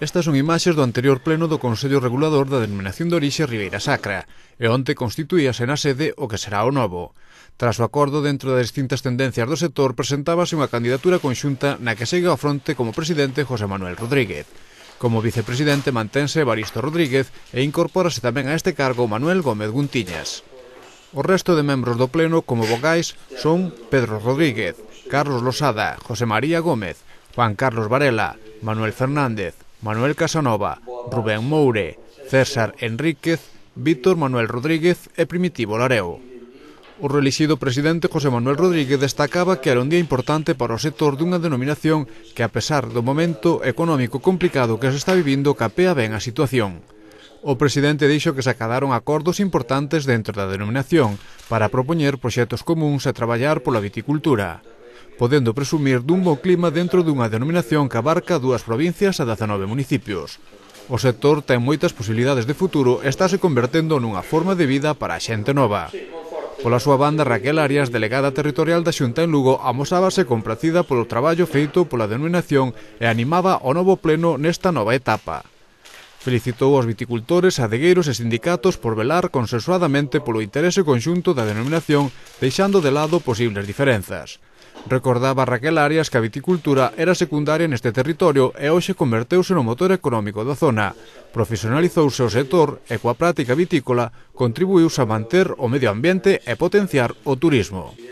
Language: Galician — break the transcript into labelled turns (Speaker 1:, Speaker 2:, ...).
Speaker 1: Estas son imaxes do anterior pleno do Consello Regulador da Denominación de Orixe Ribeira Sacra, e onte constituíase na sede o que será o novo. Tras o acordo dentro das distintas tendencias do sector, presentábase unha candidatura conxunta na que segue ao fronte como presidente José Manuel Rodríguez. Como vicepresidente mantense Baristo Rodríguez e incorpórase tamén a este cargo Manuel Gómez Guntiñas. O resto de membros do Pleno como vocais son Pedro Rodríguez, Carlos Losada, José María Gómez, Juan Carlos Varela, Manuel Fernández, Manuel Casanova, Rubén Moure, César Enríquez, Víctor Manuel Rodríguez e Primitivo Lareo. O relixido presidente José Manuel Rodríguez destacaba que era un día importante para o sector dunha denominación que, a pesar do momento económico complicado que se está vivindo, capea ben a situación. O presidente dixo que se acadaron acordos importantes dentro da denominación para propoñer proxectos comuns e traballar pola viticultura podendo presumir dun bo clima dentro dunha denominación que abarca dúas provincias e 19 municipios. O sector ten moitas posibilidades de futuro e estáse convertendo nunha forma de vida para a xente nova. Pola súa banda, Raquel Arias, delegada territorial da Xunta en Lugo, amosábase complacida polo traballo feito pola denominación e animaba o novo pleno nesta nova etapa. Felicitou aos viticultores, adegueiros e sindicatos por velar consensuadamente polo interese conxunto da denominación, deixando de lado posibles diferenzas. Recordaba Raquel Arias que a viticultura era secundaria neste territorio e hoxe converteuse no motor económico da zona. Profesionalizouse o sector e coa práctica vitícola contribuíuse a manter o medio ambiente e potenciar o turismo.